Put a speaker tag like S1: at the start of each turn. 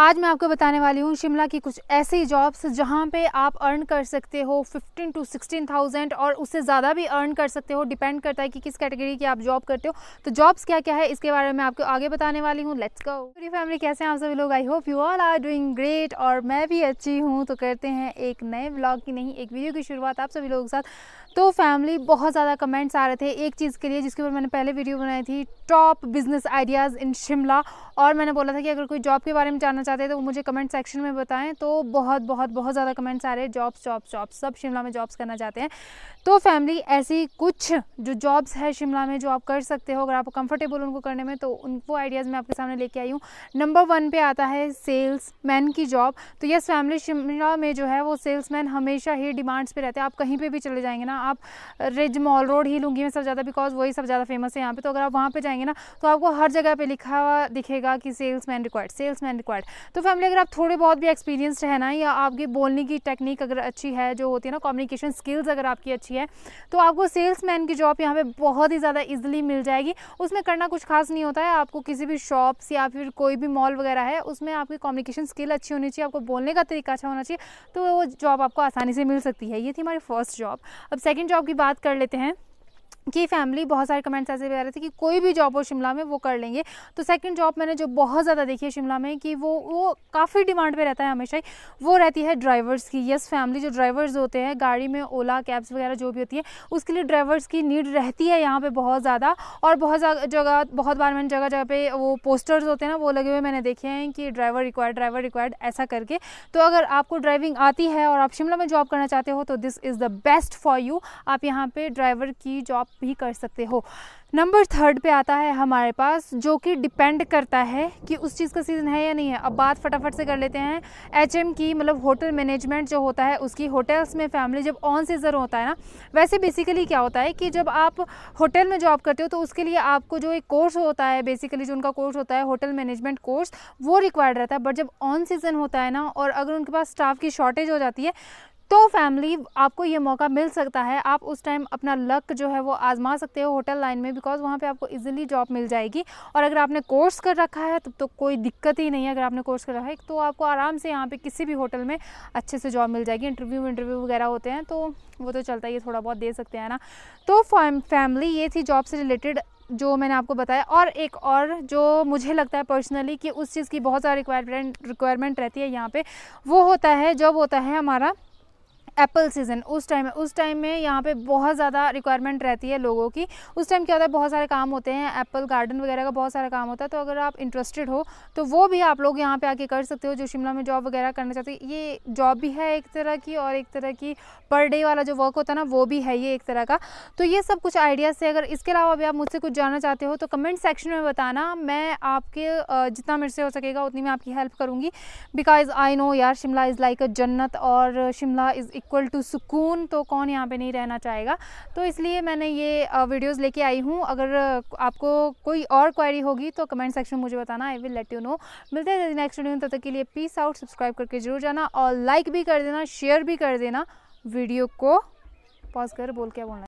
S1: आज मैं आपको बताने वाली हूँ शिमला की कुछ ऐसी जॉब्स जहाँ पे आप अर्न कर सकते हो 15 टू 16 थाउजेंड और उससे ज़्यादा भी अर्न कर सकते हो डिपेंड करता है कि किस कैटेगरी की आप जॉब करते हो तो जॉब्स क्या क्या है इसके बारे में आपको आगे बताने वाली हूँ लेट्स गो मेरी फैमिली कैसे हैं आप सभी लोग I hope you all are doing great और मैं भी अच्छी हूँ तो करते हैं एक नए ब्लॉग की नहीं एक वीडियो की शुरुआत आप सभी लोगों के साथ तो फैमिली बहुत ज़्यादा कमेंट्स आ रहे थे एक चीज़ के लिए जिसके ऊपर मैंने पहले वीडियो बनाई थी top business ideas in Shimla और मैंने बोला था कि अगर कोई जॉब के बारे में जानना चाहते हैं तो वो मुझे कमेंट सेक्शन में बताएं तो बहुत बहुत बहुत ज़्यादा कमेंट्स आ रहे हैं जॉब्स जॉब्स जॉब्स सब शिमला में जॉब्स करना चाहते हैं तो फैमिली ऐसी कुछ जो जॉब्स है शिमला में जो आप कर सकते हो अगर आप कंफर्टेबल उनको करने में तो उन वो आइडियाज़ मैं आपके सामने लेके आई हूँ नंबर वन पे आता है सेल्स मैन की जॉब तो यस फैमिली शिमला में जो है वो सेल्स मैन हमेशा ही डिमांड्स पर रहते हैं आप कहीं पर भी चले जाएंगे ना आप रिज मॉल रोड ही लूँगी में सब ज़्यादा बिकॉज वही सब ज़्यादा फेमस है यहाँ पर तो अगर आप वहाँ पर जाएंगे ना तो आपको हर जगह पर लिखा हुआ दिखेगा कि salesman required salesman required तो फैमिली अगर आप थोड़े बहुत भी एक्सपीरियंसड है ना या आपकी बोलने की टेक्निक अगर अच्छी है जो होती है ना कम्युनिकेशन स्किल्स अगर आपकी अच्छी है तो आपको मैन की जॉब यहाँ पे बहुत ही ज़्यादा ईजिली मिल जाएगी उसमें करना कुछ खास नहीं होता है आपको किसी भी शॉप्स या फिर कोई भी मॉल वगैरह है उसमें आपकी कम्युनिकेशन स्किल अच्छी होनी चाहिए आपको बोलने का तरीका अच्छा होना चाहिए तो वो जॉब आपको आसानी से मिल सकती है ये थी हमारी फर्स्ट जॉब अब सेकेंड जॉब की बात कर लेते हैं कि फैमिली बहुत सारे कमेंट्स ऐसे भी आ रहे थे कि कोई भी जॉब हो शिमला में वो कर लेंगे तो सेकंड जॉब मैंने जो बहुत ज़्यादा देखी है शिमला में कि वो वो काफ़ी डिमांड पे रहता है हमेशा ही वो रहती है ड्राइवर्स की यस फैमिली जो ड्राइवर्स होते हैं गाड़ी में ओला कैब्स वगैरह जो भी होती है उसके लिए ड्राइवर्स की नीड रहती है यहाँ पर बहुत ज़्यादा और बहुत जगह बहुत बार मैंने जगह जगह पर वो पोस्टर्स होते हैं ना वो लगे हुए मैंने देखे हैं कि ड्राइवर रिक्वायर्ड ड्राइवर रिक्वायर्ड ऐसा करके तो अगर आपको ड्राइविंग आती है और आप शिमला में जॉब करना चाहते हो तो this is the best for you आप यहाँ पर ड्राइवर की जॉब भी कर सकते हो नंबर थर्ड पे आता है हमारे पास जो कि डिपेंड करता है कि उस चीज़ का सीज़न है या नहीं है अब बात फटाफट से कर लेते हैं एचएम की मतलब होटल मैनेजमेंट जो होता है उसकी होटल्स में फैमिली जब ऑन सीज़न होता है ना वैसे बेसिकली क्या होता है कि जब आप होटल में जॉब करते हो तो उसके लिए आपको जो एक कोर्स होता है बेसिकली जो उनका कोर्स होता है होटल मैनेजमेंट कोर्स वो रिक्वायर्ड रहता है बट जब ऑन सीज़न होता है ना और अगर उनके पास स्टाफ की शॉर्टेज हो जाती है तो फैमिली आपको ये मौका मिल सकता है आप उस टाइम अपना लक जो है वो आजमा सकते हो होटल लाइन में बिकॉज वहाँ पे आपको इजीली जॉब मिल जाएगी और अगर आपने कोर्स कर रखा है तब तो, तो कोई दिक्कत ही नहीं है अगर आपने कोर्स कर रखा है तो आपको आराम से यहाँ पे किसी भी होटल में अच्छे से जॉब मिल जाएगी इंटरव्यू इंटरव्यू वगैरह होते हैं तो वो तो चलता ही है थोड़ा बहुत दे सकते हैं ना तो फैमिली ये थी जॉब से रिलेटेड जो मैंने आपको बताया और एक और जो मुझे लगता है पर्सनली कि उस चीज़ की बहुत सारी रिक्वायरमेंट रिक्वायरमेंट रहती है यहाँ पे वो होता है जॉब होता है हमारा एप्पल सीज़न उस टाइम में उस टाइम में यहाँ पे बहुत ज़्यादा रिक्वायरमेंट रहती है लोगों की उस टाइम क्या होता है बहुत सारे काम होते हैं एप्पल गार्डन वगैरह का बहुत सारा काम होता है तो अगर आप इंटरेस्टेड हो तो वो भी आप लोग यहाँ पे आके कर सकते हो जो शिमला में जॉब वगैरह करना चाहते हो ये जॉब भी है एक तरह की और एक तरह की पर डे वाला जो वर्क होता है ना वो भी है ये एक तरह का तो ये सब कुछ आइडियाज़ से अगर इसके अलावा भी आप मुझसे कुछ जानना चाहते हो तो कमेंट सेक्शन में बताना मैं आपके जितना मेरे से हो सकेगा उतनी मैं आपकी हेल्प करूँगी बिकॉज आई नो यार शिमला इज़ लाइक अ जन्नत और शिमला इज़ इक्वल टू सुकून तो कौन यहाँ पे नहीं रहना चाहेगा तो इसलिए मैंने ये वीडियोस लेके आई हूँ अगर आपको कोई और क्वारी होगी तो कमेंट सेक्शन में मुझे बताना I will let you know मिलते हैं नेक्स्ट वीडियो में तब तक के लिए पीस आउट सब्सक्राइब करके जरूर जाना और लाइक भी कर देना शेयर भी कर देना वीडियो को पॉज कर बोल के बोलना